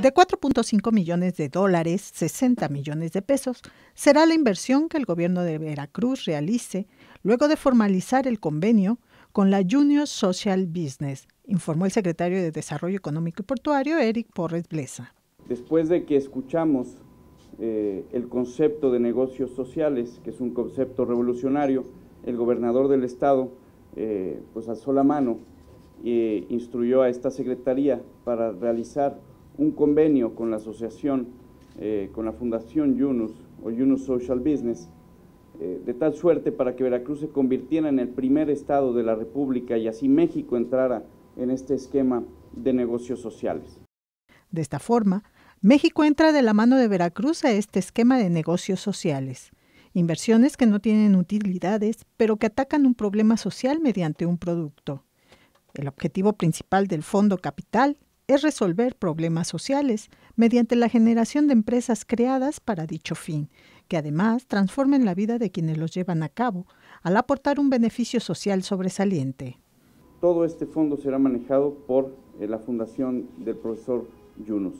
de 4.5 millones de dólares, 60 millones de pesos, será la inversión que el gobierno de Veracruz realice luego de formalizar el convenio con la Junior Social Business, informó el secretario de Desarrollo Económico y Portuario, Eric Porres Blesa. Después de que escuchamos eh, el concepto de negocios sociales, que es un concepto revolucionario, el gobernador del estado eh, pues alzó la mano e instruyó a esta secretaría para realizar un convenio con la asociación, eh, con la Fundación Yunus o Yunus Social Business, eh, de tal suerte para que Veracruz se convirtiera en el primer estado de la República y así México entrara en este esquema de negocios sociales. De esta forma, México entra de la mano de Veracruz a este esquema de negocios sociales, inversiones que no tienen utilidades, pero que atacan un problema social mediante un producto. El objetivo principal del Fondo Capital es resolver problemas sociales mediante la generación de empresas creadas para dicho fin, que además transformen la vida de quienes los llevan a cabo, al aportar un beneficio social sobresaliente. Todo este fondo será manejado por eh, la fundación del profesor Yunus.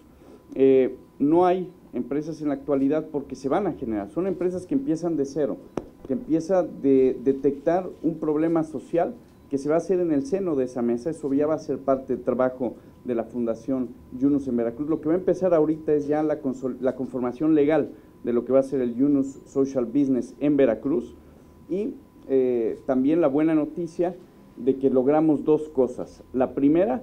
Eh, no hay empresas en la actualidad porque se van a generar, son empresas que empiezan de cero, que empiezan de detectar un problema social que se va a hacer en el seno de esa mesa, eso ya va a ser parte del trabajo de la Fundación Yunus en Veracruz. Lo que va a empezar ahorita es ya la, la conformación legal de lo que va a ser el Yunus Social Business en Veracruz y eh, también la buena noticia de que logramos dos cosas. La primera,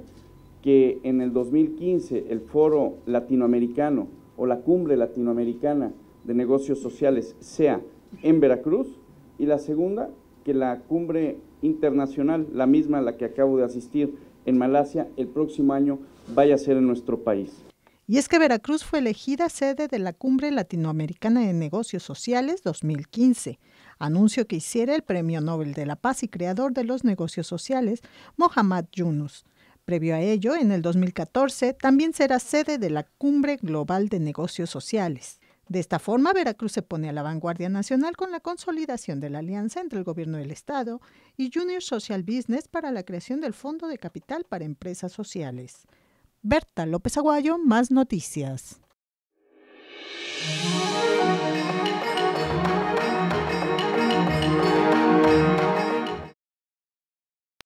que en el 2015 el foro latinoamericano o la cumbre latinoamericana de negocios sociales sea en Veracruz y la segunda, que la cumbre internacional, la misma a la que acabo de asistir en Malasia, el próximo año vaya a ser en nuestro país. Y es que Veracruz fue elegida sede de la Cumbre Latinoamericana de Negocios Sociales 2015, anuncio que hiciera el Premio Nobel de la Paz y creador de los negocios sociales, Mohamed Yunus. Previo a ello, en el 2014, también será sede de la Cumbre Global de Negocios Sociales. De esta forma, Veracruz se pone a la vanguardia nacional con la consolidación de la alianza entre el gobierno del Estado y Junior Social Business para la creación del Fondo de Capital para Empresas Sociales. Berta López Aguayo, más noticias.